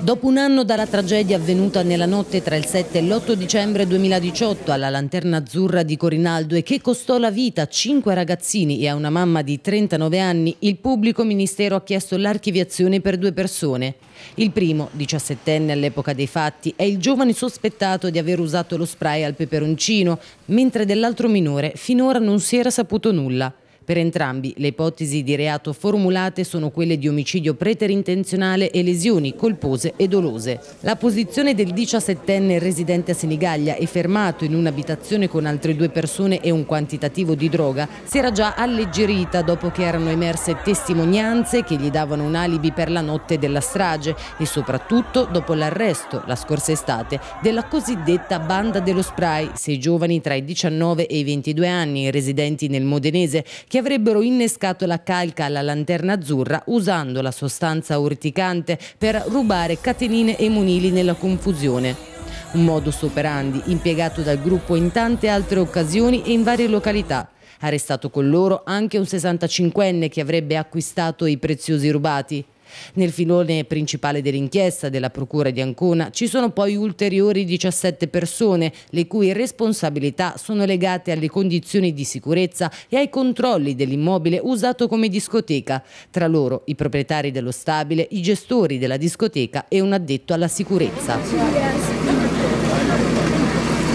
Dopo un anno dalla tragedia avvenuta nella notte tra il 7 e l'8 dicembre 2018 alla Lanterna Azzurra di Corinaldo e che costò la vita a cinque ragazzini e a una mamma di 39 anni, il pubblico ministero ha chiesto l'archiviazione per due persone. Il primo, 17enne all'epoca dei fatti, è il giovane sospettato di aver usato lo spray al peperoncino, mentre dell'altro minore finora non si era saputo nulla. Per entrambi le ipotesi di reato formulate sono quelle di omicidio preterintenzionale e lesioni colpose e dolose. La posizione del 17enne residente a Senigallia e fermato in un'abitazione con altre due persone e un quantitativo di droga si era già alleggerita dopo che erano emerse testimonianze che gli davano un alibi per la notte della strage e soprattutto dopo l'arresto la scorsa estate della cosiddetta banda dello spray, sei giovani tra i 19 e i 22 anni residenti nel Modenese che che avrebbero innescato la calca alla lanterna azzurra usando la sostanza urticante per rubare catenine e munili nella confusione. Un modus operandi impiegato dal gruppo in tante altre occasioni e in varie località. Arrestato con loro anche un 65enne che avrebbe acquistato i preziosi rubati. Nel filone principale dell'inchiesta della Procura di Ancona ci sono poi ulteriori 17 persone, le cui responsabilità sono legate alle condizioni di sicurezza e ai controlli dell'immobile usato come discoteca. Tra loro i proprietari dello stabile, i gestori della discoteca e un addetto alla sicurezza.